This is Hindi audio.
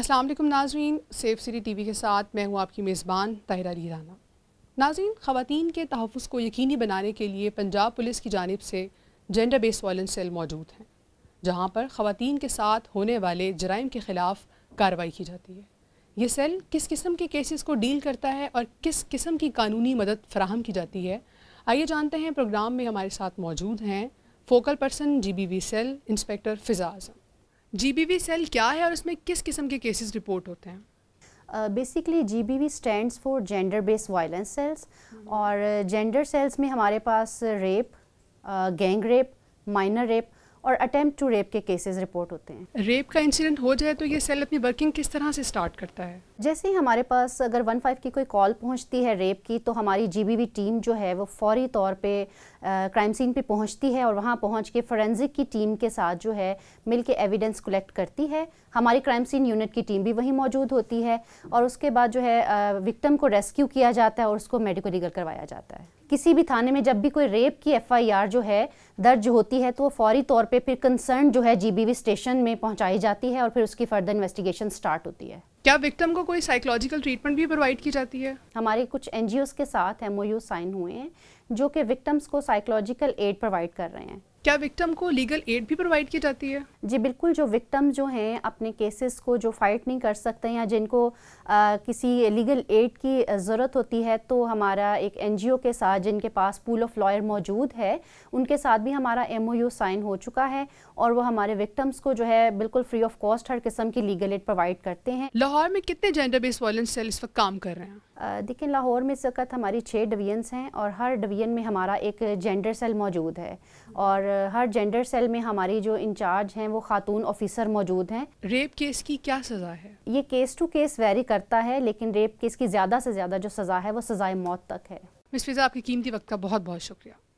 अस्सलाम वालेकुम नाजरीन सेफ सिटी टीवी के साथ मैं हूँ आपकी मेज़बान ताहिरा अली राना नाजरीन ख़वान के तहफ़ को यकीनी बनाने के लिए पंजाब पुलिस की जानब से जेंडर बेस्ड वायलेंस सेल मौजूद हैं जहाँ पर ख़वान के साथ होने वाले जराइम के ख़िलाफ़ कार्रवाई की जाती है ये सेल किस किस्म के केसेस को डील करता है और किस किस्म की कानूनी मदद फराहम की जाती है आइए जानते हैं प्रोग्राम में हमारे साथ मौजूद हैं focal person G B V cell inspector Fiza Azam GBV cell क्या है और इसमें किस किस्म के केसेस रिपोर्ट होते हैं basically G B V stand for gender based violence cells और जेंडर uh, सेल्स में हमारे पास rape gang rape minor rape और अटैम्प्ट टू रेप के केसेस रिपोर्ट होते हैं रेप का इंसिडेंट हो जाए तो ये सेल अपनी वर्किंग किस तरह से स्टार्ट करता है जैसे ही हमारे पास अगर वन फाइव की कोई कॉल पहुंचती है रेप की तो हमारी जीबीवी टीम जो है वो फौरी तौर पे क्राइम सीन पे पहुंचती है और वहाँ पहुँच के फोरेंसिक की टीम के साथ जो है मिल के एविडेंस कलेक्ट करती है हमारी क्राइम सीन यूनिट की टीम भी वहीं मौजूद होती है और उसके बाद जो है विक्टम को रेस्क्यू किया जाता है और उसको मेडिको लीगल करवाया जाता है किसी भी थाने में जब भी कोई रेप की एफआईआर जो है दर्ज होती है तो वो फौरी तौर पे फिर कंसर्न जो है जीबीवी स्टेशन में पहुंचाई जाती है और फिर उसकी फर्दर इन्वेस्टिगेशन स्टार्ट होती है क्या विक्टिम को कोई साइकोलॉजिकल ट्रीटमेंट भी प्रोवाइड की जाती है हमारे कुछ एन के साथ एम साइन हुए हैं जो कि विक्टम्स को साइकोलॉजिकल एड प्रोवाइड कर रहे हैं क्या विक्टम को लीगल एड भी प्रोवाइड की जाती है जी बिल्कुल जो विक्टम जो हैं अपने केसेस को जो फाइट नहीं कर सकते या जिनको आ, किसी लीगल एड की ज़रूरत होती है तो हमारा एक एनजीओ के साथ जिनके पास पूल ऑफ लॉयर मौजूद है उनके साथ भी हमारा एमओयू साइन हो चुका है और वो हमारे विक्टम्स को जो है बिल्कुल फ्री ऑफ कॉस्ट हर किस्म की लीगल एड प्रोवाइड करते हैं लाहौर में कितने जेंडर बेस्ड वायलेंस सेल इस वक्त काम कर रहे हैं देखिए लाहौर में इस वक्त हमारी छः डिवीजन्स हैं और हर डिवीजन में हमारा एक जेंडर सेल मौजूद है और हर जेंडर सेल में हमारी जो इंचार्ज हैं वो खातून ऑफिसर मौजूद हैं रेप केस की क्या सज़ा है ये केस टू केस वेरी करता है लेकिन रेप केस की ज़्यादा से ज़्यादा जो सज़ा है वो सज़ाए मौत तक है मिस फिज़ा आपके कीमती वक्त का बहुत बहुत शुक्रिया